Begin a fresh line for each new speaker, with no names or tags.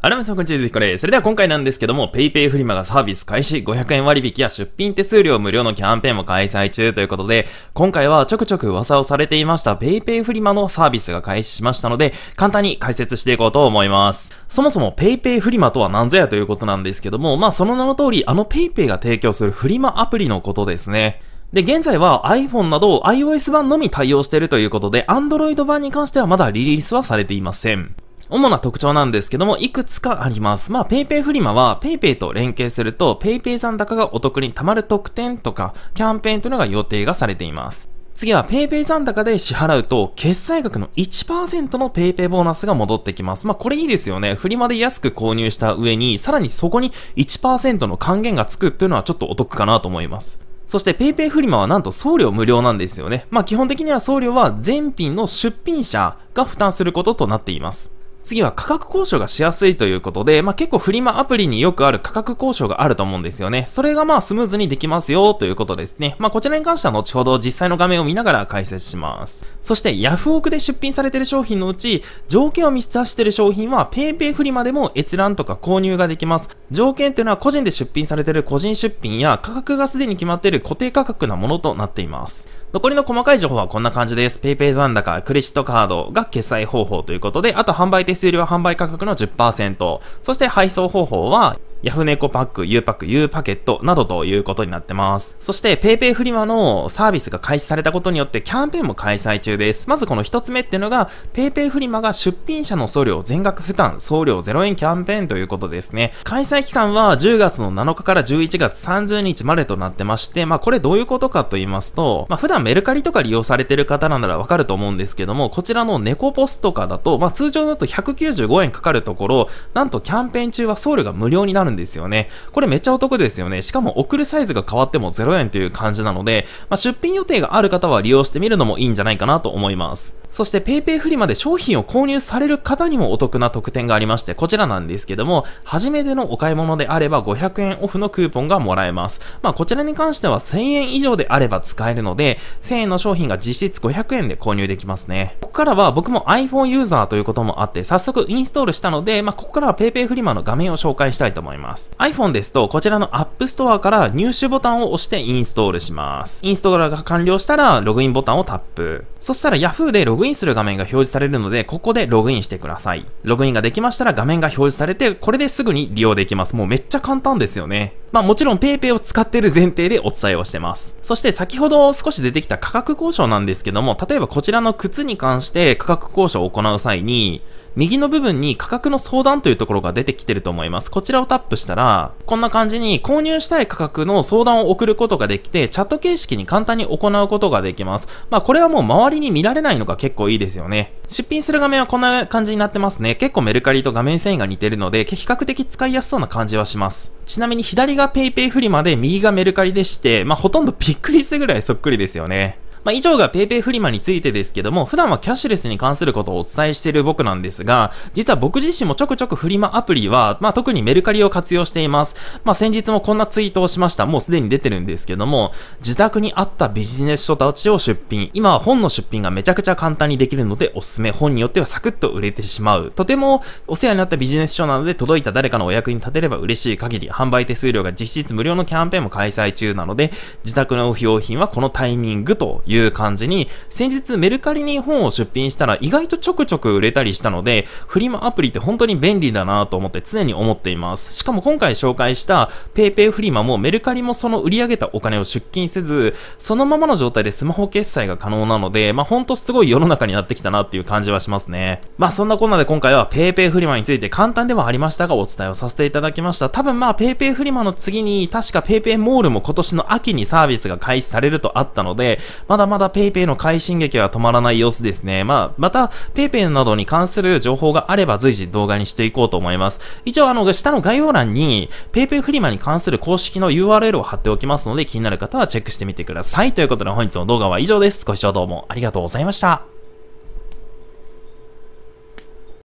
アラみさん、こんにちは。ひこれ。それでは今回なんですけども、PayPay フリマがサービス開始500円割引や出品手数料無料のキャンペーンも開催中ということで、今回はちょくちょく噂をされていました PayPay フリマのサービスが開始しましたので、簡単に解説していこうと思います。そもそも PayPay フリマとは何ぞやということなんですけども、まあその名の通り、あの PayPay が提供するフリマアプリのことですね。で、現在は iPhone など iOS 版のみ対応しているということで、Android 版に関してはまだリリースはされていません。主な特徴なんですけども、いくつかあります。まあ、PayPay フリマは PayPay と連携すると PayPay 残高がお得に貯まる特典とかキャンペーンというのが予定がされています。次は PayPay 残高で支払うと、決済額の1%の PayPay ボーナスが戻ってきます。まあ、これいいですよね。フリマで安く購入した上に、さらにそこに1%の還元がつくというのはちょっとお得かなと思います。そして PayPay フリマはなんと送料無料なんですよね。まあ、基本的には送料は全品の出品者が負担することとなっています。次は価格交渉がしやすいということで、まあ、結構フリマアプリによくある価格交渉があると思うんですよね。それがまあスムーズにできますよということですね。まあ、こちらに関しては後ほど実際の画面を見ながら解説します。そしてヤフオクで出品されている商品のうち、条件を満たしている商品は PayPay フリマでも閲覧とか購入ができます。条件というのは個人で出品されている個人出品や価格がすでに決まっている固定価格なものとなっています。残りの細かい情報はこんな感じです。PayPay 残高、クレジットカードが決済方法ということで、あと販売手数量販売価格の10%、そして配送方法はヤフネコパック、ユーパック、ユーパケットなどということになってます。そして、ペイペイフリマのサービスが開始されたことによってキャンペーンも開催中です。まずこの一つ目っていうのが、ペイペイフリマが出品者の送料全額負担、送料0円キャンペーンということですね。開催期間は10月の7日から11月30日までとなってまして、まあこれどういうことかと言いますと、まあ普段メルカリとか利用されてる方ならわかると思うんですけども、こちらのネコポスとかだと、まあ通常だと195円かかるところ、なんとキャンペーン中は送料が無料になるるんですよね。これめっちゃお得ですよね。しかも送るサイズが変わっても0円という感じなので、まあ、出品予定がある方は利用してみるのもいいんじゃないかなと思います。そして PayPay フリマで商品を購入される方にもお得な特典がありまして、こちらなんですけども、初めてのお買い物であれば500円オフのクーポンがもらえます。まあこちらに関しては1000円以上であれば使えるので、1000円の商品が実質500円で購入できますね。ここからは僕も iPhone ユーザーということもあって、早速インストールしたので、まあここからは PayPay フリマの画面を紹介したいと思います。iPhone ですと、こちらの App Store から入手ボタンを押してインストールします。インストールが完了したら、ログインボタンをタップ。そしたら Yahoo でログインログインする画面が表示されるので、ここでログインしてください。ログインができましたら画面が表示されて、これですぐに利用できます。もうめっちゃ簡単ですよね。まあもちろん PayPay を使ってる前提でお伝えをしてます。そして先ほど少し出てきた価格交渉なんですけども、例えばこちらの靴に関して価格交渉を行う際に、右の部分に価格の相談というところが出てきてると思います。こちらをタップしたら、こんな感じに購入したい価格の相談を送ることができて、チャット形式に簡単に行うことができます。まあこれはもう周りに見られないのが結構いいですよね。出品する画面はこんな感じになってますね。結構メルカリと画面遷移が似てるので、比較的使いやすそうな感じはします。ちなみに左が PayPay フリマで右がメルカリでして、まあ、ほとんどびっくりするぐらいそっくりですよね。まあ、以上が PayPay フリマについてですけども、普段はキャッシュレスに関することをお伝えしている僕なんですが、実は僕自身もちょくちょくフリマアプリは、まあ、特にメルカリを活用しています。まあ、先日もこんなツイートをしました。もうすでに出てるんですけども、自宅にあったビジネス書たちを出品。今は本の出品がめちゃくちゃ簡単にできるのでおすすめ。本によってはサクッと売れてしまう。とてもお世話になったビジネス書なので届いた誰かのお役に立てれば嬉しい限り、販売手数料が実質無料のキャンペーンも開催中なので、自宅の不用品はこのタイミングという感じに、先日メルカリに本を出品したら意外とちょくちょく売れたりしたので、フリマアプリって本当に便利だなと思って常に思っています。しかも今回紹介した PayPay フリマもメルカリもその売り上げたお金を出金せず、そのままの状態でスマホ決済が可能なので、まあ、ほんとすごい世の中になってきたなっていう感じはしますね。まあ、そんなこんなで今回は PayPay フリマについて簡単ではありましたがお伝えをさせていただきました。多分まあ PayPay フリマの次に確か PayPay モールも今年の秋にサービスが開始されるとあったので、まだまだ PayPay の快進撃は止まらない様子ですね。まあ、また PayPay などに関する情報があれば随時動画にしていこうと思います。一応、あの、下の概要欄に PayPay フリマに関する公式の URL を貼っておきますので、気になる方はチェックしてみてください。ということで本日の動画は以上です。ご視聴どうもありがとうございました。